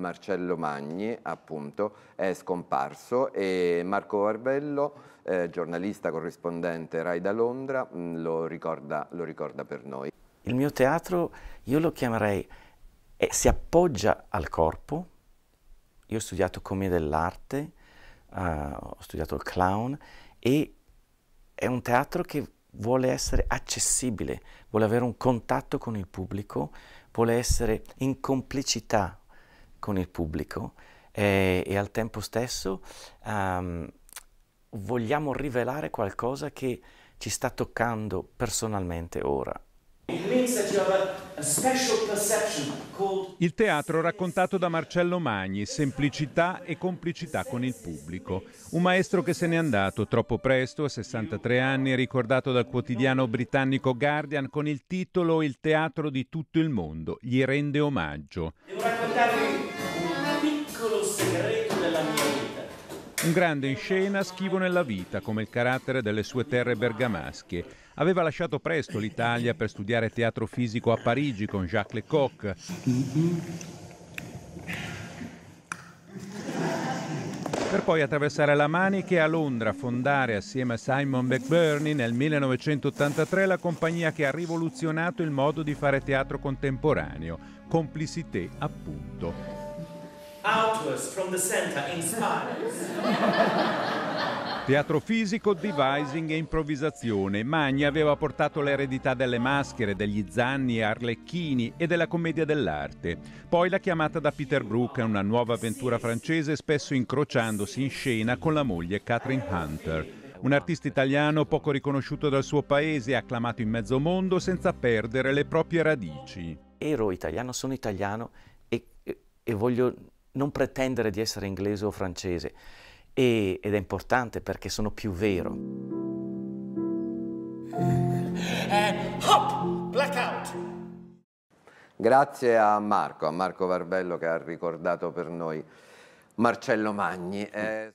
Marcello Magni appunto è scomparso e Marco Barbello, eh, giornalista corrispondente Rai da Londra, mm, lo ricorda, lo ricorda per noi. Il mio teatro io lo chiamerei, eh, si appoggia al corpo, io ho studiato commedia dell'arte, uh, ho studiato il clown e è un teatro che vuole essere accessibile, vuole avere un contatto con il pubblico, vuole essere in complicità con il pubblico e, e al tempo stesso um, vogliamo rivelare qualcosa che ci sta toccando personalmente ora. Il teatro raccontato da Marcello Magni, semplicità e complicità con il pubblico. Un maestro che se n'è andato troppo presto, a 63 anni, ricordato dal quotidiano britannico Guardian con il titolo Il teatro di tutto il mondo, gli rende omaggio. Devo raccontarvi Un grande in scena, schivo nella vita, come il carattere delle sue terre bergamasche. Aveva lasciato presto l'Italia per studiare teatro fisico a Parigi con Jacques Lecoq. Per poi attraversare la Maniche e a Londra fondare assieme a Simon McBurney nel 1983 la compagnia che ha rivoluzionato il modo di fare teatro contemporaneo, Complicité appunto outwards from the center in spine. Teatro fisico, devising e improvvisazione. Magni aveva portato l'eredità delle maschere, degli zanni, arlecchini e della commedia dell'arte. Poi la chiamata da Peter Brook è una nuova avventura francese, spesso incrociandosi in scena con la moglie Catherine Hunter. Un artista italiano poco riconosciuto dal suo paese, e acclamato in mezzo mondo senza perdere le proprie radici. Ero italiano, sono italiano e, e, e voglio non pretendere di essere inglese o francese e, ed è importante perché sono più vero. Eh, eh hop, blackout. Grazie a Marco, a Marco Varbello che ha ricordato per noi Marcello Magni. Eh.